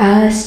as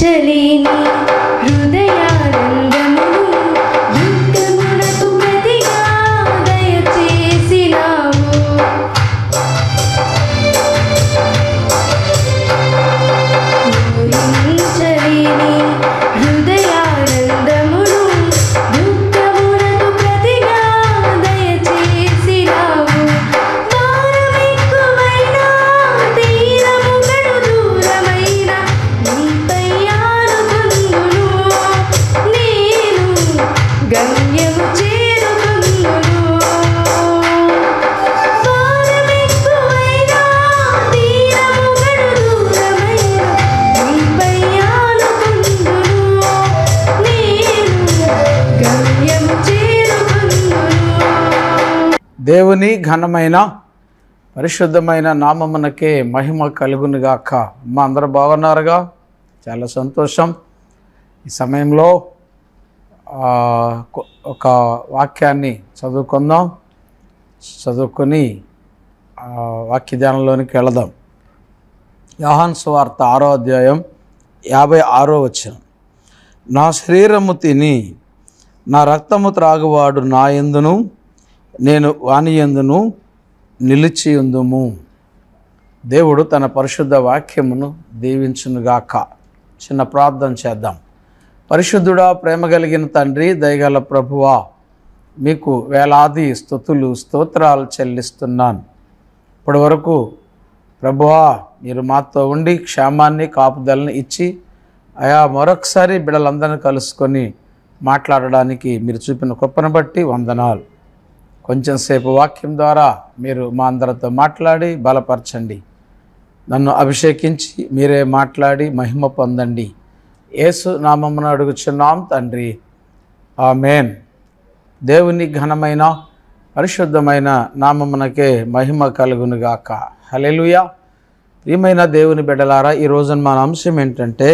चलेंगे ఘనమైన పరిశుద్ధమైన నామమునకే మహిమ కలుగునుగాక అమ్మ అందరు బాగున్నారుగా చాలా సంతోషం ఈ సమయంలో ఒక వాక్యాన్ని చదువుకుందాం చదువుకొని వాక్య ధ్యానంలోనికి వెళదాం యోహాన్ సువార్త ఆరో అధ్యాయం యాభై ఆరో వచ్చిన నా శరీరము తిని నా రక్తము త్రాగువాడు నా ఎందును నేను వాణియందును నిలిచియుందుము దేవుడు తన పరిశుద్ధ వాక్యమును దీవించునుగాక చిన్న ప్రార్థన చేద్దాం పరిశుద్ధుడా ప్రేమ కలిగిన తండ్రి దయగల ప్రభువా మీకు వేలాది స్థుతులు స్తోత్రాలు చెల్లిస్తున్నాను ఇప్పటి వరకు ప్రభువా మీరు మాతో ఉండి క్షేమాన్ని కాపుదలను ఇచ్చి అయా మరొకసారి బిడలందరిని కలుసుకొని మాట్లాడడానికి మీరు చూపిన గొప్పను బట్టి వందనాలు కొంచెం సేపు వాక్యం ద్వారా మీరు మా అందరితో మాట్లాడి బలపరచండి నన్ను అభిషేకించి మీరే మాట్లాడి మహిమ పొందండి యేసు అడుగు అడుగుచున్నాం తండ్రి మేన్ దేవుని ఘనమైన పరిశుద్ధమైన నామమ్మనకే మహిమ కలుగునుగాక హలెలుయా ప్రియమైన దేవుని బిడ్డలారా ఈ రోజున మన అంశం ఏంటంటే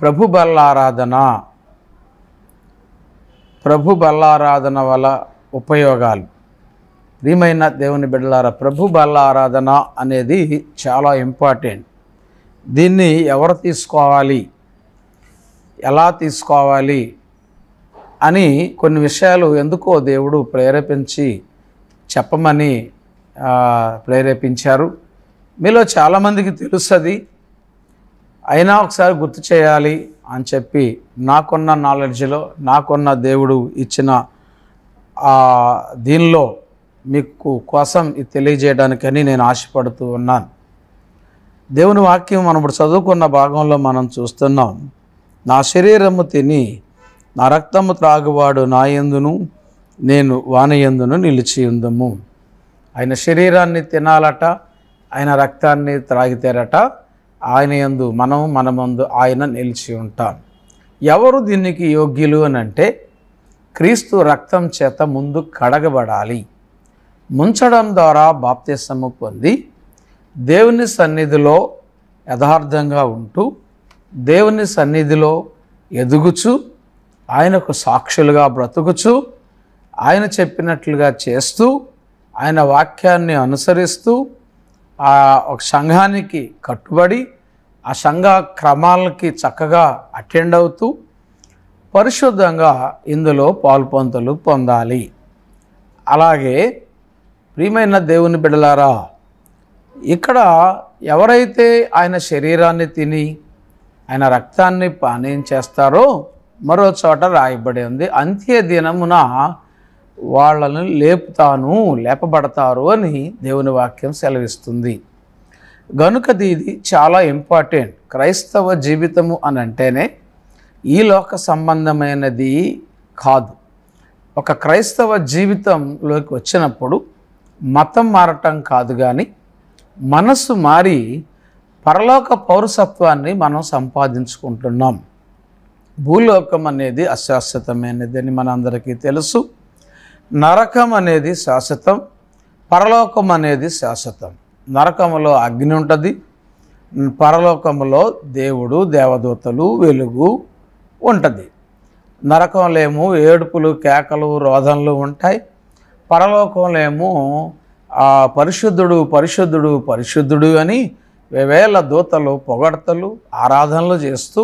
ప్రభు బల్లారాధన ప్రభు బల్లారాధన వల్ల ఉపయోగాలు ప్రియమైన దేవుని బిడ్డలార ప్రభు బల్ల ఆరాధన అనేది చాలా ఇంపార్టెంట్ దీన్ని ఎవరు తీసుకోవాలి ఎలా తీసుకోవాలి అని కొన్ని విషయాలు ఎందుకో దేవుడు ప్రేరేపించి చెప్పమని ప్రేరేపించారు మీలో చాలామందికి తెలుస్తుంది అయినా ఒకసారి గుర్తు చేయాలి అని చెప్పి నాకున్న నాలెడ్జ్లో నాకున్న దేవుడు ఇచ్చిన దీనిలో మీకు కోసం ఇది తెలియజేయడానికని నేను ఆశపడుతూ ఉన్నాను దేవుని వాక్యం మనం ఇప్పుడు చదువుకున్న భాగంలో మనం చూస్తున్నాం నా శరీరము తిని నా రక్తము త్రాగువాడు నా ఎందును నేను వాని ఎందును నిలిచి ఉందము ఆయన శరీరాన్ని తినాలట ఆయన రక్తాన్ని త్రాగితేరట ఆయన ఎందు మనం మనమందు ఆయన నిలిచి ఉంటాం ఎవరు దీనికి యోగ్యులు అని అంటే క్రీస్తు రక్తం చేత ముందు కడగబడాలి ముంచడం ద్వారా బాప్తిసము పొంది దేవుని సన్నిధిలో యథార్థంగా ఉంటూ దేవుని సన్నిధిలో ఎదుగుచు ఆయనకు సాక్షులుగా బ్రతుకుచు ఆయన చెప్పినట్లుగా చేస్తూ ఆయన వాక్యాన్ని అనుసరిస్తూ ఆ ఒక సంఘానికి కట్టుబడి ఆ సంఘ క్రమాలకి చక్కగా అటెండ్ అవుతూ పరిశుద్ధంగా ఇందులో పాల్పొంతలు పొందాలి అలాగే ప్రియమైన దేవుని బిడలారా ఇక్కడ ఎవరైతే ఆయన శరీరాన్ని తిని ఆయన రక్తాన్ని పానీయం చేస్తారో మరో చోట రాయబడి ఉంది అంత్య దినమున వాళ్ళను లేపుతాను లేపబడతారు అని దేవుని వాక్యం సెలవిస్తుంది గనుక ఇది చాలా ఇంపార్టెంట్ క్రైస్తవ జీవితము అని అంటేనే ఈ లోక సంబంధమైనది కాదు ఒక క్రైస్తవ జీవితంలోకి వచ్చినప్పుడు మతం మారటం కాదు కానీ మనస్సు మారి పరలోక పౌరసత్వాన్ని మనం సంపాదించుకుంటున్నాం భూలోకం అనేది అశాశ్వతమైనది అని మనందరికీ తెలుసు నరకం అనేది శాశ్వతం పరలోకం అనేది శాశ్వతం నరకములో అగ్ని ఉంటుంది పరలోకంలో దేవుడు దేవదూతలు వెలుగు ఉంటుంది నరకంలేమో ఏడుపులు కేకలు రోధనలు ఉంటాయి పరలోకంలేమో ఆ పరిశుద్ధుడు పరిశుద్ధుడు పరిశుద్ధుడు అని వేల దూతలు పొగడతలు ఆరాధనలు చేస్తూ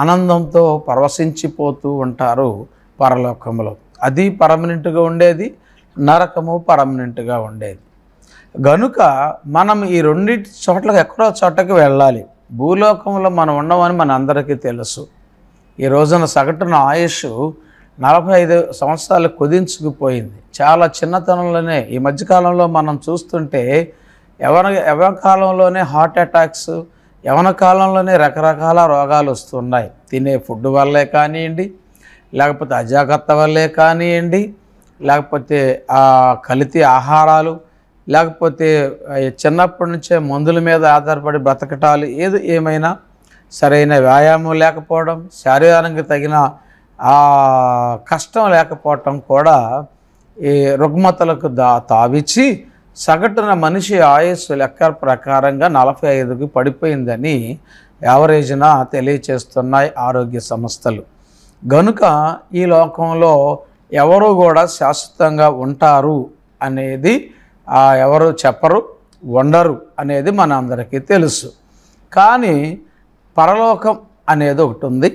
ఆనందంతో ప్రవశించిపోతూ ఉంటారు పరలోకంలో అది పర్మనెంట్గా ఉండేది నరకము పర్మనెంట్గా ఉండేది గనుక మనం ఈ రెండింటి చోట్ల ఎక్కడో చోటకి వెళ్ళాలి భూలోకంలో మనం ఉండమని మన అందరికీ తెలుసు ఈ రోజున సగటున ఆయుష్ నలభై ఐదు సంవత్సరాలు కుదించుకుపోయింది చాలా చిన్నతనంలోనే ఈ మధ్యకాలంలో మనం చూస్తుంటే యవన యవన కాలంలోనే హార్ట్ అటాక్స్ యవన కాలంలోనే రకరకాల రోగాలు వస్తున్నాయి తినే ఫుడ్ వల్లే కానివ్వండి లేకపోతే అజాగ్రత్త వల్లే కానివ్వండి లేకపోతే ఆ కలితీ ఆహారాలు లేకపోతే చిన్నప్పటి నుంచే మందుల మీద ఆధారపడి బ్రతకటాలు ఏది ఏమైనా సరైన వ్యాయామం లేకపోవడం శారీరకంగా తగిన కష్టం లేకపోవటం కూడా ఈ రుగ్మతలకు దా తావిచ్చి సగటున మనిషి ఆయుస్సు లెక్క ప్రకారంగా నలభై ఐదుకి పడిపోయిందని యావరేజ్న తెలియచేస్తున్నాయి ఆరోగ్య సంస్థలు గనుక ఈ లోకంలో ఎవరు కూడా శాశ్వతంగా ఉంటారు అనేది ఎవరు చెప్పరు ఉండరు అనేది అందరికీ తెలుసు కానీ పరలోకం అనేది ఒకటి ఉంది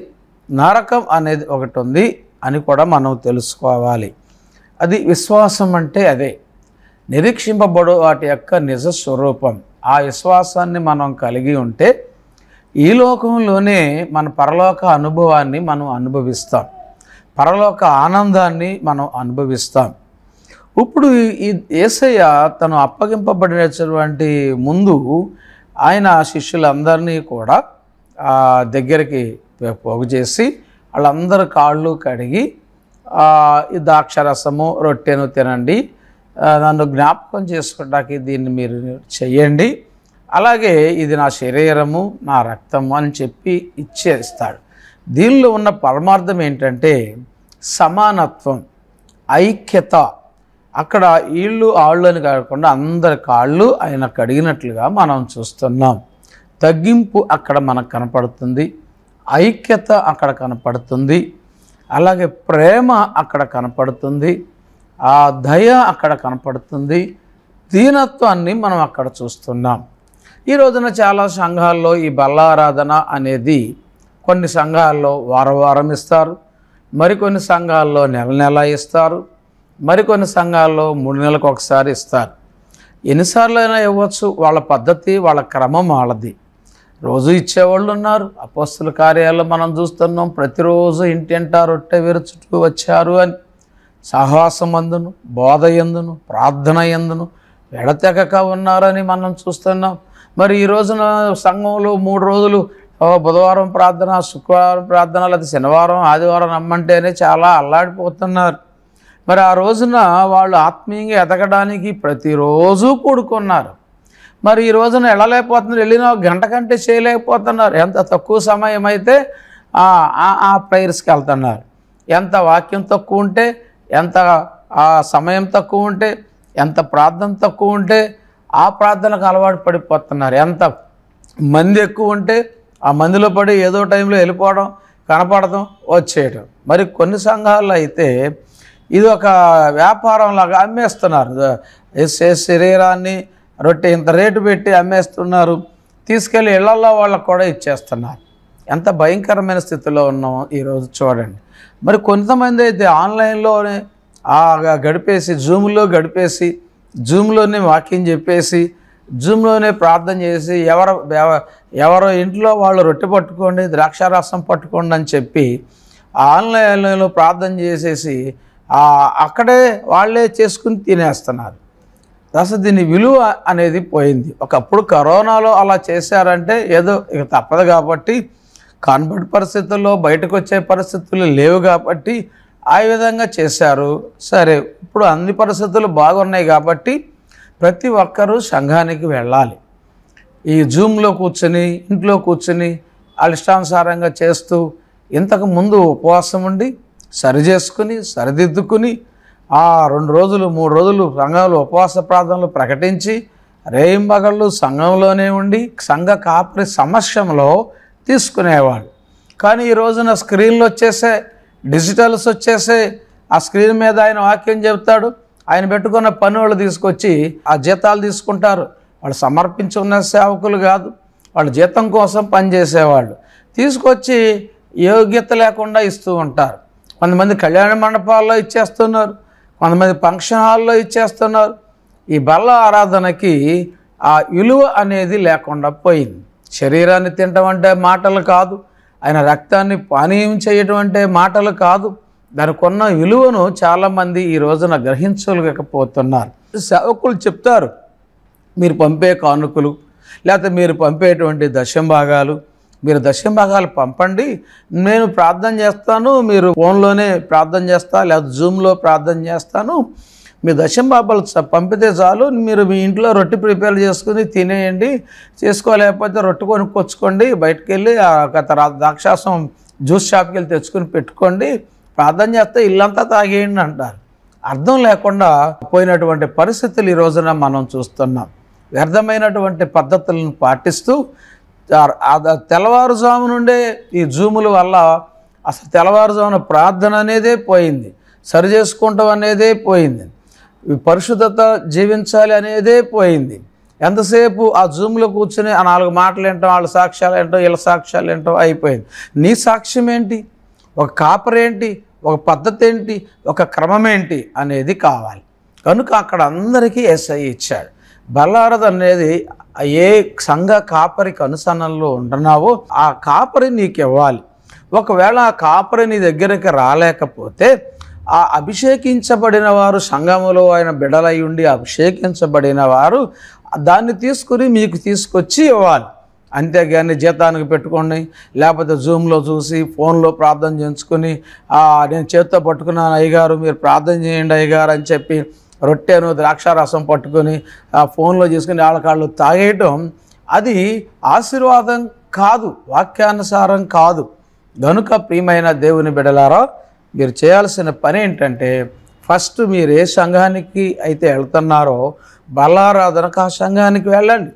నరకం అనేది ఒకటి ఉంది అని కూడా మనం తెలుసుకోవాలి అది విశ్వాసం అంటే అదే నిరీక్షింపబడు వాటి యొక్క నిజ స్వరూపం ఆ విశ్వాసాన్ని మనం కలిగి ఉంటే ఈ లోకంలోనే మన పరలోక అనుభవాన్ని మనం అనుభవిస్తాం పరలోక ఆనందాన్ని మనం అనుభవిస్తాం ఇప్పుడు ఈ ఏసయ్య తను అప్పగింపబడినటువంటి ముందు ఆయన శిష్యులందరినీ కూడా దగ్గరికి పోగు చేసి వాళ్ళందరూ కాళ్ళు కడిగి ఈ ద్రాక్షరసము రొట్టెను తినండి నన్ను జ్ఞాపకం చేసుకుంటాకి దీన్ని మీరు చెయ్యండి అలాగే ఇది నా శరీరము నా రక్తము అని చెప్పి ఇచ్చేస్తాడు దీనిలో ఉన్న పరమార్థం ఏంటంటే సమానత్వం ఐక్యత అక్కడ వీళ్ళు ఆళ్ళు అని కాకుండా అందరి కాళ్ళు ఆయన కడిగినట్లుగా మనం చూస్తున్నాం తగ్గింపు అక్కడ మనకు కనపడుతుంది ఐక్యత అక్కడ కనపడుతుంది అలాగే ప్రేమ అక్కడ కనపడుతుంది ఆ దయ అక్కడ కనపడుతుంది దీనత్వాన్ని మనం అక్కడ చూస్తున్నాం ఈ రోజున చాలా సంఘాల్లో ఈ బల్లారాధన అనేది కొన్ని సంఘాల్లో వారవారం ఇస్తారు మరికొన్ని సంఘాల్లో నెల నెల ఇస్తారు మరికొన్ని సంఘాల్లో మూడు నెలలకు ఒకసారి ఇస్తారు ఎన్నిసార్లు అయినా ఇవ్వచ్చు వాళ్ళ పద్ధతి వాళ్ళ క్రమం వాళ్ళది రోజు ఇచ్చేవాళ్ళు ఉన్నారు అపోస్తుల కార్యాలు మనం చూస్తున్నాం ప్రతిరోజు ఇంటింటా రొట్టె విరుచుటూ వచ్చారు అని సాహసం అందును బోధ ఎందును ప్రార్థన ఎందును ఎడతెగక ఉన్నారని మనం చూస్తున్నాం మరి ఈ రోజున సంఘంలో మూడు రోజులు బుధవారం ప్రార్థన శుక్రవారం ప్రార్థన లేదా శనివారం ఆదివారం రమ్మంటేనే చాలా అల్లాడిపోతున్నారు మరి ఆ రోజున వాళ్ళు ఆత్మీయంగా ఎదగడానికి ప్రతిరోజు కూడుకున్నారు మరి ఈ రోజున వెళ్ళలేకపోతున్నారు వెళ్ళిన గంట కంటే చేయలేకపోతున్నారు ఎంత తక్కువ సమయం అయితే ఆ ప్రేయర్స్కి వెళ్తున్నారు ఎంత వాక్యం తక్కువ ఉంటే ఎంత ఆ సమయం తక్కువ ఉంటే ఎంత ప్రార్థన తక్కువ ఉంటే ఆ ప్రార్థనకు అలవాటు పడిపోతున్నారు ఎంత మంది ఎక్కువ ఉంటే ఆ మందిలో పడి ఏదో టైంలో వెళ్ళిపోవడం కనపడటం వచ్చేయటం మరి కొన్ని సంఘాల్లో అయితే ఇది ఒక వ్యాపారంలాగా అమ్మేస్తున్నారు శరీరాన్ని రొట్టె ఇంత రేటు పెట్టి అమ్మేస్తున్నారు తీసుకెళ్ళి ఇళ్లలో వాళ్ళకు కూడా ఇచ్చేస్తున్నారు ఎంత భయంకరమైన స్థితిలో ఉన్నామో ఈరోజు చూడండి మరి కొంతమంది అయితే ఆన్లైన్లోనే గడిపేసి జూమ్లో గడిపేసి జూమ్లోనే వాకింగ్ చెప్పేసి జూమ్లోనే ప్రార్థన చేసి ఎవరు ఎవరో ఇంట్లో వాళ్ళు రొట్టె పట్టుకోండి ద్రాక్షారాసం పట్టుకోండి అని చెప్పి ఆన్లైన్లో ప్రార్థన చేసేసి అక్కడే వాళ్ళే చేసుకుని తినేస్తున్నారు అసలు దీని విలువ అనేది పోయింది ఒకప్పుడు కరోనాలో అలా చేశారంటే ఏదో ఇక తప్పదు కాబట్టి కాన్వర్ట్ పరిస్థితుల్లో బయటకు వచ్చే పరిస్థితులు లేవు కాబట్టి ఆ విధంగా చేశారు సరే ఇప్పుడు అన్ని పరిస్థితులు బాగున్నాయి కాబట్టి ప్రతి ఒక్కరూ సంఘానికి వెళ్ళాలి ఈ జూమ్లో కూర్చొని ఇంట్లో కూర్చొని అలిష్టానుసారంగా చేస్తూ ఇంతకు ముందు ఉపవాసం ఉండి సరి చేసుకుని సరిదిద్దుకుని ఆ రెండు రోజులు మూడు రోజులు సంఘంలో ఉపవాస ప్రార్థనలు ప్రకటించి రేయింబగళ్ళు సంఘంలోనే ఉండి సంఘ కాపరి సమస్యలో తీసుకునేవాడు కానీ ఈ రోజున స్క్రీన్లు వచ్చేసే డిజిటల్స్ వచ్చేసే ఆ స్క్రీన్ మీద ఆయన వాక్యం చెబుతాడు ఆయన పెట్టుకున్న పనులు తీసుకొచ్చి ఆ జీతాలు తీసుకుంటారు వాళ్ళు సమర్పించుకున్న సేవకులు కాదు వాళ్ళు జీతం కోసం పనిచేసేవాళ్ళు తీసుకొచ్చి యోగ్యత లేకుండా ఇస్తూ ఉంటారు కొంతమంది కళ్యాణ మండపాల్లో ఇచ్చేస్తున్నారు కొంతమంది ఫంక్షన్ హాల్లో ఇచ్చేస్తున్నారు ఈ బల్ల ఆరాధనకి ఆ విలువ అనేది లేకుండా పోయింది శరీరాన్ని తినటం అంటే మాటలు కాదు ఆయన రక్తాన్ని పానీయం చేయటం అంటే మాటలు కాదు దానికి ఉన్న విలువను చాలామంది ఈ రోజున గ్రహించలేకపోతున్నారు సేవకులు చెప్తారు మీరు పంపే కానుకలు లేకపోతే మీరు పంపేటువంటి దశంభాగాలు మీరు దశమ భాగాలు పంపండి నేను ప్రార్థన చేస్తాను మీరు ఫోన్లోనే ప్రార్థన చేస్తా లేదా జూమ్లో ప్రార్థన చేస్తాను మీ దశమ భాగాలు పంపితే చాలు మీరు మీ ఇంట్లో రొట్టె ప్రిపేర్ చేసుకుని తినేయండి చేసుకోలేకపోతే రొట్టె కొనుక్కొచ్చుకోండి బయటకు వెళ్ళి గత ద్రాక్షాసం జ్యూస్ షాప్కి వెళ్ళి తెచ్చుకొని పెట్టుకోండి ప్రార్థన చేస్తే ఇల్లంతా తాగేయండి అంటారు అర్థం లేకుండా పోయినటువంటి పరిస్థితులు ఈ రోజున మనం చూస్తున్నాం వ్యర్థమైనటువంటి పద్ధతులను పాటిస్తూ తెల్లవారుజాము నుండే ఈ జూముల వల్ల అసలు తెల్లవారుజామున ప్రార్థన అనేదే పోయింది సరి చేసుకుంటాం అనేదే పోయింది పరిశుద్ధత జీవించాలి అనేదే పోయింది ఎంతసేపు ఆ జూమ్లో కూర్చొని ఆ నాలుగు మాటలు ఏంటో వాళ్ళ సాక్ష్యాలు ఏంటో వీళ్ళ సాక్ష్యాలు ఏంటో అయిపోయింది నీ సాక్ష్యం ఏంటి ఒక కాపర్ ఏంటి ఒక పద్ధతి ఏంటి ఒక క్రమం ఏంటి అనేది కావాలి కనుక అక్కడ అందరికీ ఎస్ఐ ఇచ్చాడు బలారథ్ అనేది ఏ సంఘ కాపరికి అనుసరణలో ఉంటున్నావో ఆ కాపరి నీకు ఇవ్వాలి ఒకవేళ ఆ కాపరి నీ దగ్గరికి రాలేకపోతే ఆ అభిషేకించబడిన వారు సంఘములో ఆయన బిడలై ఉండి అభిషేకించబడిన వారు దాన్ని తీసుకుని మీకు తీసుకొచ్చి ఇవ్వాలి అంతేగాని జీతానికి పెట్టుకోండి లేకపోతే జూమ్లో చూసి ఫోన్లో ప్రార్థన చేయించుకొని నేను చేత్తో పట్టుకున్నాను అయ్యగారు మీరు ప్రార్థన చేయండి అయ్యగారు అని చెప్పి రొట్టెను ద్రాక్ష రసం పట్టుకొని ఆ ఫోన్లో చేసుకుని వాళ్ళకాళ్ళు తాగేయటం అది ఆశీర్వాదం కాదు వాక్యానుసారం కాదు గనుక ప్రియమైన దేవుని బిడలారా మీరు చేయాల్సిన పని ఏంటంటే ఫస్ట్ మీరు ఏ సంఘానికి అయితే వెళ్తున్నారో బలారాధనకు ఆ సంఘానికి వెళ్ళండి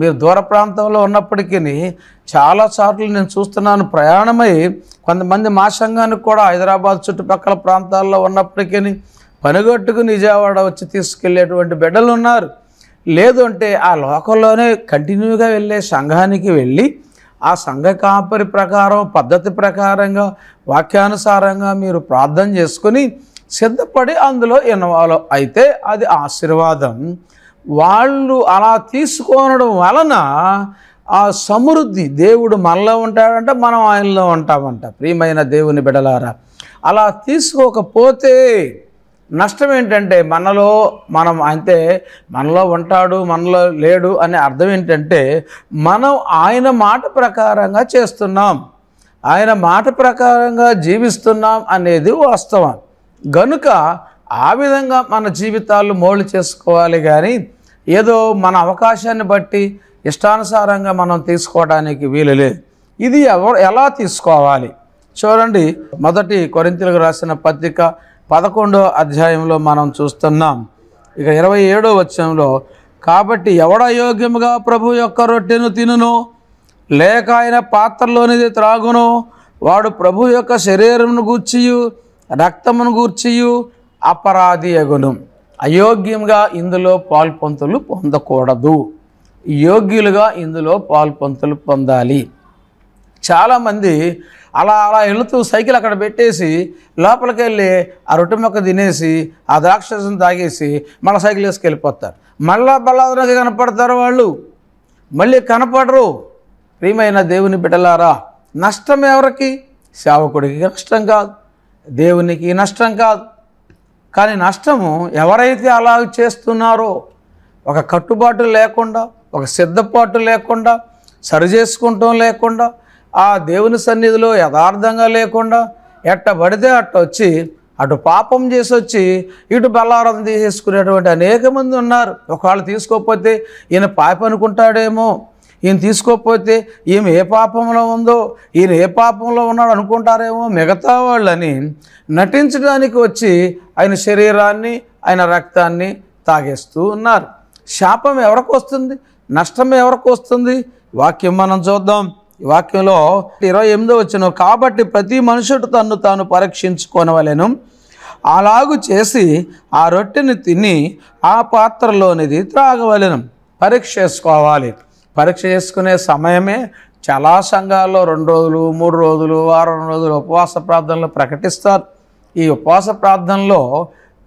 మీరు దూర ప్రాంతంలో ఉన్నప్పటికీ చాలా చోట్ల నేను చూస్తున్నాను ప్రయాణమై కొంతమంది మా సంఘానికి కూడా హైదరాబాద్ చుట్టుపక్కల ప్రాంతాల్లో ఉన్నప్పటికీ పనిగట్టుకు నిజావాడ వచ్చి తీసుకెళ్లేటువంటి బిడ్డలు ఉన్నారు లేదు అంటే ఆ లోకంలోనే కంటిన్యూగా వెళ్ళే సంఘానికి వెళ్ళి ఆ సంఘ కాపరి ప్రకారం పద్ధతి ప్రకారంగా వాక్యానుసారంగా మీరు ప్రార్థన చేసుకుని సిద్ధపడి అందులో ఇన్వాల్వ్ అయితే అది ఆశీర్వాదం వాళ్ళు అలా తీసుకోనడం వలన ఆ సమృద్ధి దేవుడు మనలో ఉంటాడంటే మనం ఆయనలో ఉంటామంట ప్రియమైన దేవుని బిడలారా అలా తీసుకోకపోతే నష్టం ఏంటంటే మనలో మనం అంతే మనలో ఉంటాడు మనలో లేడు అనే అర్థం ఏంటంటే మనం ఆయన మాట ప్రకారంగా చేస్తున్నాం ఆయన మాట ప్రకారంగా జీవిస్తున్నాం అనేది వాస్తవం గనుక ఆ విధంగా మన జీవితాలు మోళ్ళు చేసుకోవాలి కానీ ఏదో మన అవకాశాన్ని బట్టి ఇష్టానుసారంగా మనం తీసుకోవడానికి వీలు లేదు ఇది ఎవరు ఎలా తీసుకోవాలి చూడండి మొదటి కొరింతలకు రాసిన పత్రిక పదకొండో అధ్యాయంలో మనం చూస్తున్నాం ఇక ఇరవై ఏడో వచ్చంలో కాబట్టి ఎవడయోగ్యముగా ప్రభు యొక్క రొట్టెను తినును లేక ఆయన పాత్రలోనిది త్రాగును వాడు ప్రభు యొక్క శరీరమును గూర్చియు రక్తమును గూర్చియు అపరాధి అగును అయోగ్యంగా ఇందులో పాల్పొంతులు పొందకూడదు యోగ్యులుగా ఇందులో పాల్పొంతులు పొందాలి చాలామంది అలా అలా వెళుతూ సైకిల్ అక్కడ పెట్టేసి లోపలికి వెళ్ళి ఆ రొట్టె మొక్క తినేసి ఆ ద్రాక్షసం తాగేసి మళ్ళీ సైకిల్ వేసుకు వెళ్ళిపోతారు మళ్ళా బల్లాదనకి కనపడతారు వాళ్ళు మళ్ళీ కనపడరు ప్రియమైన దేవుని బిడ్డలారా నష్టం ఎవరికి సేవకుడికి నష్టం కాదు దేవునికి నష్టం కాదు కానీ నష్టము ఎవరైతే అలా చేస్తున్నారో ఒక కట్టుబాటు లేకుండా ఒక సిద్ధపాటు లేకుండా సరిచేసుకుంటాం లేకుండా ఆ దేవుని సన్నిధిలో యథార్థంగా లేకుండా ఎట్ట పడితే అట్ట వచ్చి అటు పాపం చేసి వచ్చి ఇటు బలారం తీసేసుకునేటువంటి అనేక మంది ఉన్నారు ఒకవేళ తీసుకోకపోతే ఈయన పాప అనుకుంటాడేమో ఈయన తీసుకోకపోతే ఈమె ఏ పాపంలో ఉందో ఈయన ఏ పాపంలో ఉన్నాడు అనుకుంటారేమో మిగతా వాళ్ళని నటించడానికి వచ్చి ఆయన శరీరాన్ని ఆయన రక్తాన్ని తాగేస్తూ ఉన్నారు శాపం ఎవరికి వస్తుంది నష్టం ఎవరికి వస్తుంది వాక్యం మనం చూద్దాం ఈ వాక్యంలో ఇరవై ఎనిమిదో వచ్చిన కాబట్టి ప్రతి మనుషుడు తన్ను తాను పరీక్షించుకోనవలెను అలాగు చేసి ఆ రొట్టెని తిని ఆ పాత్రలోనిది త్రాగవలెను పరీక్ష చేసుకోవాలి పరీక్ష చేసుకునే సమయమే చాలా సంఘాల్లో రెండు రోజులు మూడు రోజులు వారం రోజులు ఉపవాస ప్రార్థనలు ప్రకటిస్తారు ఈ ఉపవాస ప్రార్థనలో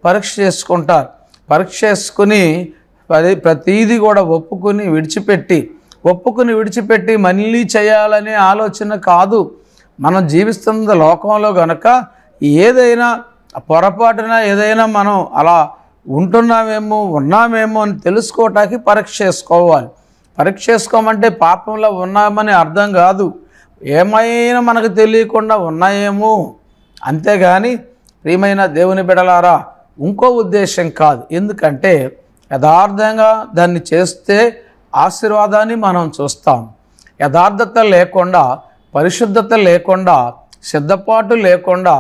పరీక్ష చేసుకుంటారు పరీక్ష చేసుకుని ప్రతీది కూడా ఒప్పుకుని విడిచిపెట్టి ఒప్పుకుని విడిచిపెట్టి మళ్ళీ చేయాలనే ఆలోచన కాదు మనం జీవిస్తున్న లోకంలో గనక ఏదైనా పొరపాటున ఏదైనా మనం అలా ఉంటున్నామేమో ఉన్నామేమో అని తెలుసుకోవటానికి పరీక్ష చేసుకోవాలి పరీక్ష చేసుకోమంటే పాపంలో ఉన్నామని అర్థం కాదు ఏమైనా మనకు తెలియకుండా ఉన్నాయేమో అంతేగాని ప్రియమైన దేవుని బిడలారా ఇంకో ఉద్దేశం కాదు ఎందుకంటే యథార్థంగా దాన్ని చేస్తే ఆశీర్వాదాన్ని మనం చూస్తాం యథార్థత లేకుండా పరిశుద్ధత లేకుండా సిద్ధపాటు లేకుండా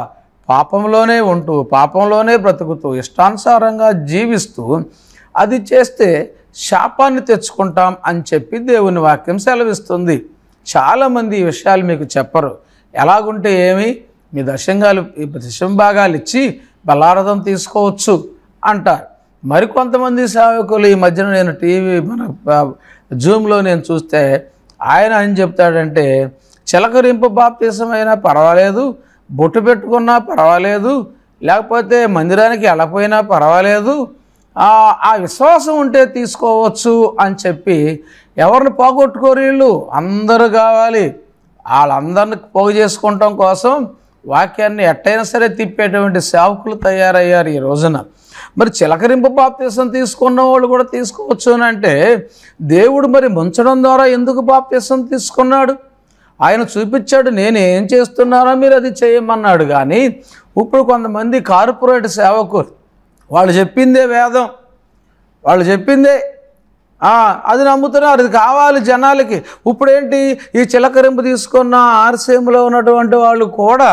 పాపంలోనే ఉంటూ పాపంలోనే బ్రతుకుతూ ఇష్టానుసారంగా జీవిస్తూ అది చేస్తే శాపాన్ని తెచ్చుకుంటాం అని చెప్పి దేవుని వాక్యం సెలవిస్తుంది చాలామంది ఈ విషయాలు మీకు చెప్పరు ఎలాగుంటే ఏమి మీ దశంగాలు దశంభాగాలు భాగాలు ఇచ్చి బలారథం తీసుకోవచ్చు అంటారు మరికొంతమంది సేవకులు ఈ మధ్యన నేను టీవీ మన జూమ్లో నేను చూస్తే ఆయన ఏం చెప్తాడంటే చిలకరింపు బాప్తీసమైనా పర్వాలేదు బొట్టు పెట్టుకున్నా పర్వాలేదు లేకపోతే మందిరానికి వెళ్ళకపోయినా పర్వాలేదు ఆ విశ్వాసం ఉంటే తీసుకోవచ్చు అని చెప్పి ఎవరిని పోగొట్టుకోరు వీళ్ళు అందరూ కావాలి వాళ్ళందరిని పోగు చేసుకోవటం కోసం వాక్యాన్ని ఎట్టయినా సరే తిప్పేటువంటి సేవకులు తయారయ్యారు ఈ రోజున మరి చిలకరింపు బాప్తీసం తీసుకున్న వాళ్ళు కూడా తీసుకోవచ్చు అని అంటే దేవుడు మరి ముంచడం ద్వారా ఎందుకు బాప్తీసం తీసుకున్నాడు ఆయన చూపించాడు నేను ఏం చేస్తున్నానో మీరు అది చేయమన్నాడు కానీ ఇప్పుడు కొంతమంది కార్పొరేట్ సేవకులు వాళ్ళు చెప్పిందే వేదం వాళ్ళు చెప్పిందే అది నమ్ముతున్నారు ఇది కావాలి జనాలకి ఇప్పుడేంటి ఈ చిలకరింపు తీసుకున్న ఆర్సీఎంలో ఉన్నటువంటి వాళ్ళు కూడా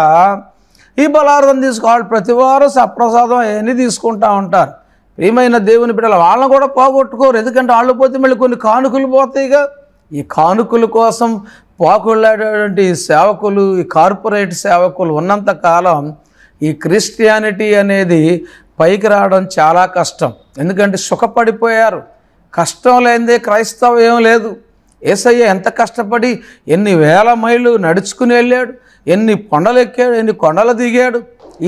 ఈ బలార్థం తీసుకోవాలి ప్రతి వారు సప్రసాదం అవన్నీ తీసుకుంటూ ఉంటారు ప్రియమైన దేవుని బిడ్డలు వాళ్ళని కూడా పోగొట్టుకోరు ఎందుకంటే వాళ్ళు పోతే మళ్ళీ కొన్ని కానుకలు పోతాయిగా ఈ కానుకల కోసం పాకులాడేటువంటి సేవకులు ఈ కార్పొరేట్ సేవకులు ఉన్నంతకాలం ఈ క్రిస్టియానిటీ అనేది పైకి రావడం చాలా కష్టం ఎందుకంటే సుఖపడిపోయారు కష్టం లేనిదే క్రైస్తవం ఏం లేదు ఏసయ్య ఎంత కష్టపడి ఎన్ని వేల మైళ్ళు నడుచుకుని వెళ్ళాడు ఎన్ని కొండలు ఎక్కాడు ఎన్ని కొండలు దిగాడు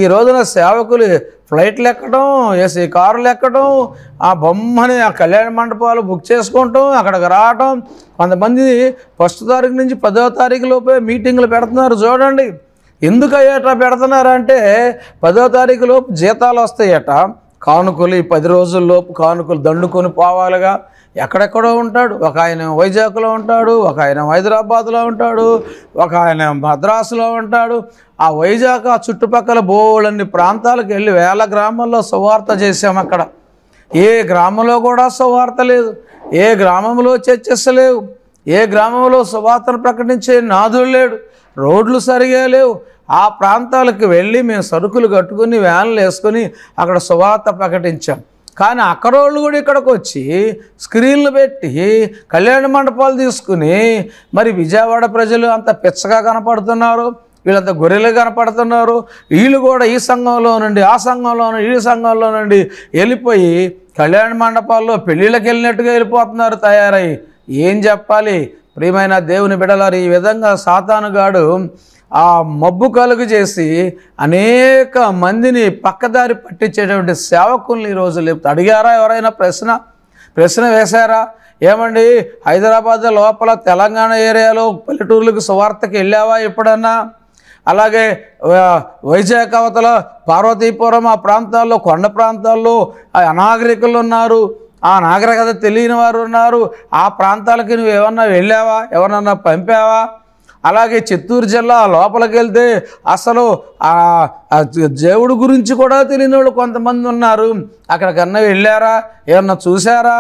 ఈ రోజున సేవకులు ఫ్లైట్లు ఎక్కడం ఏసీ కార్లు ఎక్కడం ఆ బొమ్మని ఆ కళ్యాణ మండపాలు బుక్ చేసుకుంటాం అక్కడికి రావటం కొంతమంది ఫస్ట్ తారీఖు నుంచి పదో తారీఖు లోపే మీటింగ్లు పెడుతున్నారు చూడండి ఎందుకు అయ్యేట పెడుతున్నారంటే పదో తారీఖు లోపు జీతాలు వస్తాయట కానుకలు ఈ పది రోజుల్లోపు కానుకలు దండుకొని పోవాలిగా ఎక్కడెక్కడో ఉంటాడు ఒక ఆయన వైజాగ్లో ఉంటాడు ఒక ఆయన హైదరాబాద్లో ఉంటాడు ఒక ఆయన మద్రాసులో ఉంటాడు ఆ వైజాగ్ ఆ చుట్టుపక్కల బోళ్ళన్ని ప్రాంతాలకు వెళ్ళి వేల గ్రామాల్లో సువార్త చేసాం అక్కడ ఏ గ్రామంలో కూడా సువార్త లేదు ఏ గ్రామంలో చర్చస్ లేవు ఏ గ్రామంలో సువార్తను ప్రకటించే నాదులు లేడు రోడ్లు సరిగా లేవు ఆ ప్రాంతాలకు వెళ్ళి మేము సరుకులు కట్టుకుని వ్యాన్లు వేసుకొని అక్కడ సువార్త ప్రకటించాం కానీ అక్కడోళ్ళు కూడా ఇక్కడికి వచ్చి స్క్రీన్లు పెట్టి కళ్యాణ మండపాలు తీసుకుని మరి విజయవాడ ప్రజలు అంత పిచ్చగా కనపడుతున్నారు వీళ్ళంతా గొర్రెలు కనపడుతున్నారు వీళ్ళు కూడా ఈ సంఘంలో నుండి ఆ సంఘంలో ఈ సంఘంలో నుండి వెళ్ళిపోయి కళ్యాణ మండపాల్లో పెళ్ళిళ్ళకి వెళ్ళినట్టుగా వెళ్ళిపోతున్నారు తయారై ఏం చెప్పాలి ప్రియమైన దేవుని బిడలారు ఈ విధంగా సాతానుగాడు ఆ మబ్బు కలుగు చేసి అనేక మందిని పక్కదారి పట్టించేటువంటి సేవకుల్ని ఈరోజు లేపుతా అడిగారా ఎవరైనా ప్రశ్న ప్రశ్న వేశారా ఏమండి హైదరాబాద్ లోపల తెలంగాణ ఏరియాలో పల్లెటూర్లకు సువార్తకి వెళ్ళావా ఎప్పుడన్నా అలాగే వైజాగ్ అవతల పార్వతీపురం ఆ ప్రాంతాల్లో కొండ ప్రాంతాల్లో అనాగరికులు ఉన్నారు ఆ నాగరికత తెలియని వారు ఉన్నారు ఆ ప్రాంతాలకి నువ్వు ఏమన్నా వెళ్ళావా ఎవరన్నా పంపావా అలాగే చిత్తూరు జిల్లా లోపలికి వెళ్తే అసలు ఆ దేవుడి గురించి కూడా తెలియని వాళ్ళు కొంతమంది ఉన్నారు అక్కడికన్నా వెళ్ళారా ఏమన్నా చూసారా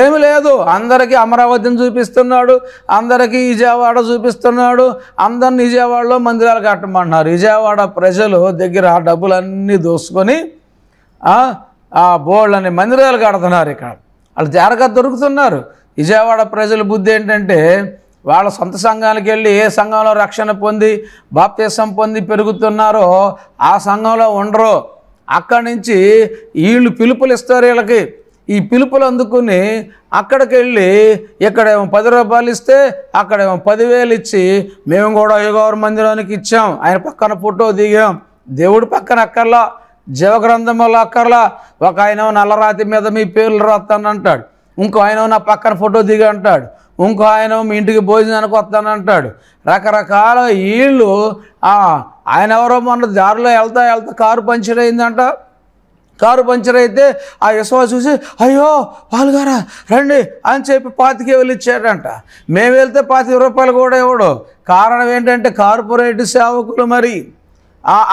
ఏమి లేదు అందరికీ అమరావతిని చూపిస్తున్నాడు అందరికీ విజయవాడ చూపిస్తున్నాడు అందరిని విజయవాడలో మందిరాలు కట్టమంటున్నారు విజయవాడ ప్రజలు దగ్గర డబ్బులన్నీ దోసుకొని ఆ బోళ్ళని మందిరాలు కడుతున్నారు ఇక్కడ వాళ్ళు జాగ్రత్త దొరుకుతున్నారు విజయవాడ ప్రజల బుద్ధి ఏంటంటే వాళ్ళ సొంత సంఘానికి వెళ్ళి ఏ సంఘంలో రక్షణ పొంది బాప్తీసం పొంది పెరుగుతున్నారో ఆ సంఘంలో ఉండరు అక్కడి నుంచి వీళ్ళు పిలుపులు ఇస్తారు వీళ్ళకి ఈ పిలుపులు అందుకుని అక్కడికి వెళ్ళి ఇక్కడేమో పది రూపాయలు ఇస్తే అక్కడేమో పదివేలు ఇచ్చి మేము కూడా యుగవర మందిరానికి ఇచ్చాం ఆయన పక్కన ఫోటో దిగాం దేవుడి పక్కన అక్కర్లా జీవగ్రంథంలో అక్కర్లా ఒక ఆయన నల్లరాతి మీద మీ పేర్లు రాస్తానంటాడు ఇంకో ఆయన నా పక్కన ఫోటో దిగి అంటాడు ఇంకో ఆయన మీ ఇంటికి భోజనానికి వస్తాను అంటాడు రకరకాల వీళ్ళు ఆయన ఎవరో మొన్న దారిలో వెళ్తా వెళ్తా కారు పంచర్ అయిందంట కారు పంచర్ అయితే ఆ యశ్వా చూసి అయ్యో పాలుగారా రండి అని చెప్పి పాతికే వెళ్ళిచ్చాడంట మేము వెళ్తే పాతిక రూపాయలు కూడా ఇవ్వడు కారణం ఏంటంటే కార్పొరేట్ సేవకులు మరి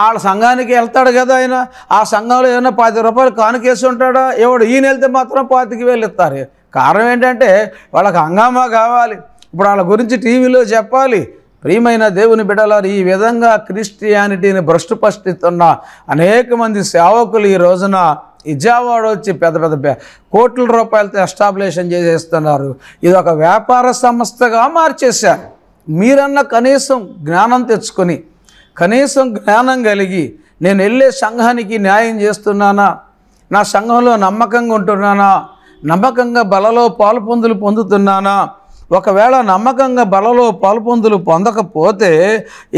వాళ్ళ సంఘానికి వెళ్తాడు కదా ఆయన ఆ సంఘంలో ఏమైనా పాతిక రూపాయలు కానుకేసి ఉంటాడా ఎవడు ఈయన వెళ్తే మాత్రం పాతికి వేలు ఇస్తారు కారణం ఏంటంటే వాళ్ళకి హంగామా కావాలి ఇప్పుడు వాళ్ళ గురించి టీవీలో చెప్పాలి ప్రియమైన దేవుని బిడలారు ఈ విధంగా క్రిస్టియానిటీని భ్రష్టుపష్టిస్తున్న అనేక మంది సేవకులు ఈ రోజున ఇజావాడ వచ్చి పెద్ద పెద్ద కోట్ల రూపాయలతో ఎస్టాబ్లిషన్ చేసేస్తున్నారు ఇది ఒక వ్యాపార సంస్థగా మార్చేశారు మీరన్నా కనీసం జ్ఞానం తెచ్చుకొని కనీసం జ్ఞానం కలిగి నేను వెళ్ళే సంఘానికి న్యాయం చేస్తున్నానా నా సంఘంలో నమ్మకంగా ఉంటున్నానా నమ్మకంగా బలలో పాలుపొందులు పొందుతున్నానా ఒకవేళ నమ్మకంగా బలలో పాలుపొందులు పొందకపోతే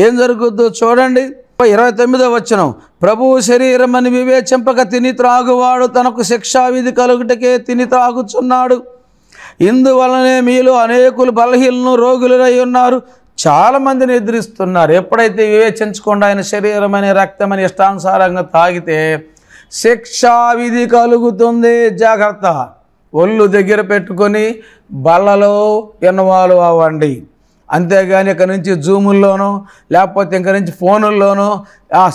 ఏం జరుగుద్దో చూడండి ఇరవై తొమ్మిదో వచ్చిన ప్రభువు శరీరం అని వివేచింపక తిని త్రాగువాడు తనకు శిక్షావిధి కలుగుటకే తిని త్రాగుచున్నాడు ఇందువలనే మీలో అనేకులు బలహీలను రోగులై ఉన్నారు చాలామంది నిద్రిస్తున్నారు ఎప్పుడైతే వివేచించకుండా ఆయన శరీరమని రక్తమని ఇష్టానుసారంగా తాగితే శిక్షావిధి కలుగుతుంది జాగ్రత్త ఒళ్ళు దగ్గర పెట్టుకొని బళ్ళలో ఇన్వాల్వ్ అవ్వండి అంతేగాని ఇక్కడ నుంచి జూముల్లోనో లేకపోతే ఇంక నుంచి ఫోనుల్లోనో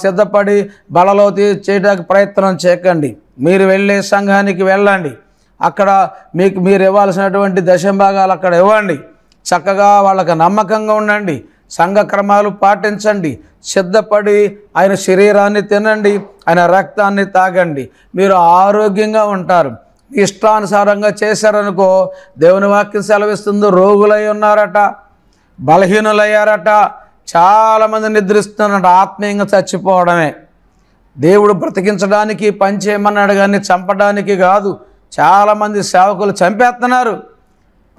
సిద్ధపడి బలలో చేయడానికి ప్రయత్నం చేయకండి మీరు వెళ్ళే సంఘానికి వెళ్ళండి అక్కడ మీకు మీరు ఇవ్వాల్సినటువంటి దశంభాగాలు అక్కడ ఇవ్వండి చక్కగా వాళ్ళకు నమ్మకంగా ఉండండి సంఘక్రమాలు పాటించండి సిద్ధపడి ఆయన శరీరాన్ని తినండి ఆయన రక్తాన్ని తాగండి మీరు ఆరోగ్యంగా ఉంటారు ఇష్టానుసారంగా చేశారనుకో దేవుని వాక్యం సెలవిస్తుంది రోగులై ఉన్నారట బలహీనులయ్యారట చాలామంది నిద్రిస్తున్నారట ఆత్మీయంగా చచ్చిపోవడమే దేవుడు బ్రతికించడానికి పని చేయమన్నాడు కానీ చంపడానికి కాదు చాలామంది సేవకులు చంపేస్తున్నారు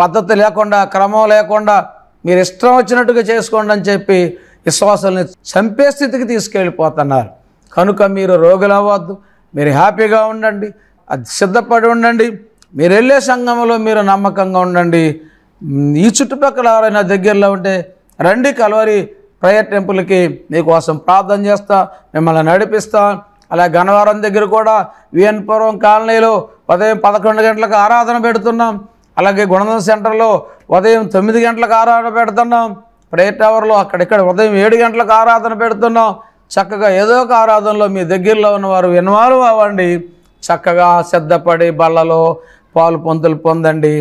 పద్ధతి లేకుండా క్రమం లేకుండా మీరు ఇష్టం వచ్చినట్టుగా చేసుకోండి అని చెప్పి విశ్వాసాలని చంపే స్థితికి తీసుకెళ్ళిపోతున్నారు కనుక మీరు రోగులు అవ్వద్దు మీరు హ్యాపీగా ఉండండి అది సిద్ధపడి ఉండండి మీరు వెళ్ళే సంఘంలో మీరు నమ్మకంగా ఉండండి ఈ చుట్టుపక్కల ఎవరైనా దగ్గరలో ఉంటే రండి కలవరి ప్రయర్ టెంపుల్కి మీకోసం ప్రార్థన చేస్తా మిమ్మల్ని నడిపిస్తా అలా గనవరం దగ్గర కూడా విఎన్ కాలనీలో ఉదయం పదకొండు గంటలకు ఆరాధన పెడుతున్నాం అలాగే గుణదం సెంటర్లో ఉదయం తొమ్మిది గంటలకు ఆరాధన పెడుతున్నాం ప్రేయర్ టవర్లో అక్కడిక్కడ ఉదయం ఏడు గంటలకు ఆరాధన పెడుతున్నాం చక్కగా ఏదో ఒక ఆరాధనలో మీ దగ్గరలో ఉన్నవారు ఇన్వాల్వ్ అవ్వండి చక్కగా సిద్ధపడి బళ్ళలో పాలు పొందులు పొందండి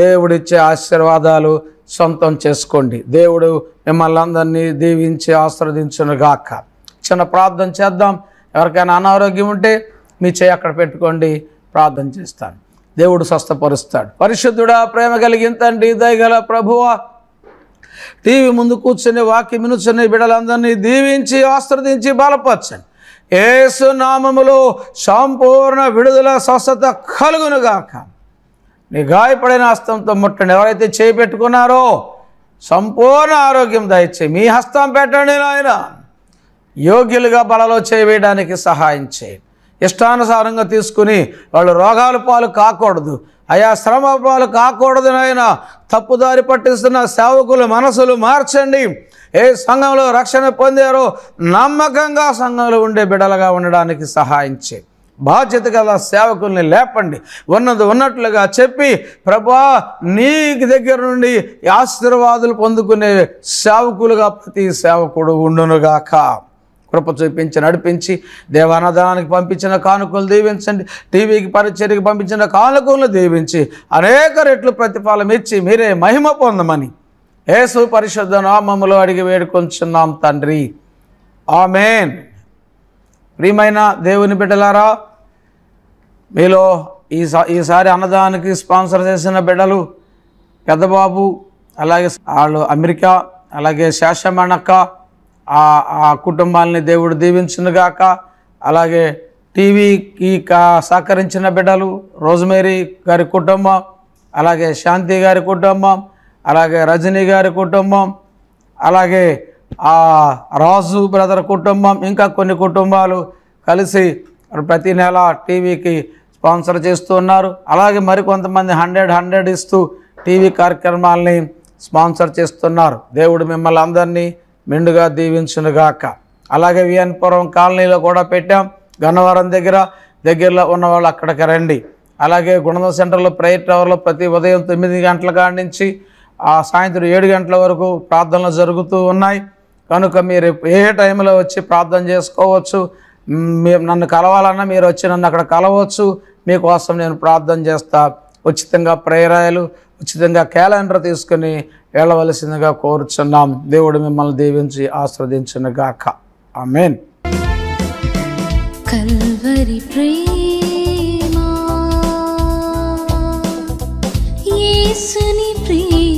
దేవుడిచ్చే ఆశీర్వాదాలు సొంతం చేసుకోండి దేవుడు మిమ్మల్ని అందరినీ దీవించి గాక చిన్న ప్రార్థన చేద్దాం ఎవరికైనా అనారోగ్యం ఉంటే మీ చేయి అక్కడ పెట్టుకోండి ప్రార్థన చేస్తాను దేవుడు స్వస్థపరుస్తాడు పరిశుద్ధుడా ప్రేమ కలిగిన తండ్రి దయగల ప్రభువా టీవీ ముందు కూర్చొని వాకి మినుచుని బిడలందరినీ దీవించి ఆశ్రదించి బలపరచండి ఏసు నామములో సంపూర్ణ విడుదల స్వస్థత కలుగునుగాక నీ గాయపడిన హస్తంతో ముట్టండి ఎవరైతే చేపెట్టుకున్నారో సంపూర్ణ ఆరోగ్యం దయచే మీ హస్తం పెట్టండి నాయన యోగ్యులుగా బలలో చేయడానికి సహాయం చేయండి ఇష్టానుసారంగా తీసుకుని వాళ్ళు రోగాల పాలు కాకూడదు అయా శ్రమ పాలు కాకూడదు నాయన తప్పుదారి పట్టిస్తున్న సేవకుల మనసులు మార్చండి ఏ సంఘంలో రక్షణ పొందారో నమ్మకంగా సంఘంలో ఉండే బిడలుగా ఉండడానికి సహాయం బాధ్యత గల సేవకుల్ని లేపండి ఉన్నది ఉన్నట్లుగా చెప్పి ప్రభా నీ దగ్గర నుండి ఆశీర్వాదులు పొందుకునే సేవకులుగా ప్రతి సేవకుడు ఉండునుగాక కృప చూపించి నడిపించి దేవానదానానికి పంపించిన కానుకలు దీవించండి టీవీకి పరిచర్కి పంపించిన కానుకలను దీవించి అనేక రెట్లు ప్రతిఫలం ఇచ్చి మీరే మహిమ పొందమని యేసు పరిశుద్ధ నామములో అడిగి వేడుకొంచున్నాం తండ్రి ఆమెన్ ప్రియమైన దేవుని బిడ్డలారా మీలో ఈసా ఈసారి అన్నదానికి స్పాన్సర్ చేసిన బిడ్డలు పెద్దబాబు అలాగే వాళ్ళు అమెరికా అలాగే శాషమణక్క ఆ ఆ కుటుంబాలని దేవుడు దీవించునుగాక అలాగే టీవీకి కా సహకరించిన బిడ్డలు రోజుమేరీ గారి కుటుంబం అలాగే శాంతి గారి కుటుంబం అలాగే రజనీ గారి కుటుంబం అలాగే ఆ రాజు బ్రదర్ కుటుంబం ఇంకా కొన్ని కుటుంబాలు కలిసి ప్రతి నెల టీవీకి స్పాన్సర్ చేస్తూ ఉన్నారు అలాగే మరికొంతమంది హండ్రెడ్ హండ్రెడ్ ఇస్తూ టీవీ కార్యక్రమాల్ని స్పాన్సర్ చేస్తున్నారు దేవుడు మిమ్మల్ని అందరినీ మెండుగా దీవించునుగాక అలాగే విఎన్పురం కాలనీలో కూడా పెట్టాం గన్నవరం దగ్గర దగ్గరలో ఉన్న వాళ్ళు అక్కడికి రండి అలాగే గుణదం సెంటర్లో ప్రేయర్ టవర్లో ప్రతి ఉదయం తొమ్మిది గంటల కాడి నుంచి ఆ సాయంత్రం ఏడు గంటల వరకు ప్రార్థనలు జరుగుతూ ఉన్నాయి కనుక మీరు ఏ టైంలో వచ్చి ప్రార్థన చేసుకోవచ్చు నన్ను కలవాలన్నా మీరు వచ్చి నన్ను అక్కడ కలవచ్చు మీకోసం నేను ప్రార్థన చేస్తా ఉచితంగా ప్రేరాయలు ఉచితంగా క్యాలెండర్ తీసుకుని వెళ్ళవలసిందిగా కోరుచున్నాం దేవుడు మిమ్మల్ని దీవించి ఆస్వాదించిన గాక ఆ మెయిన్ ప్రేమ యేసుని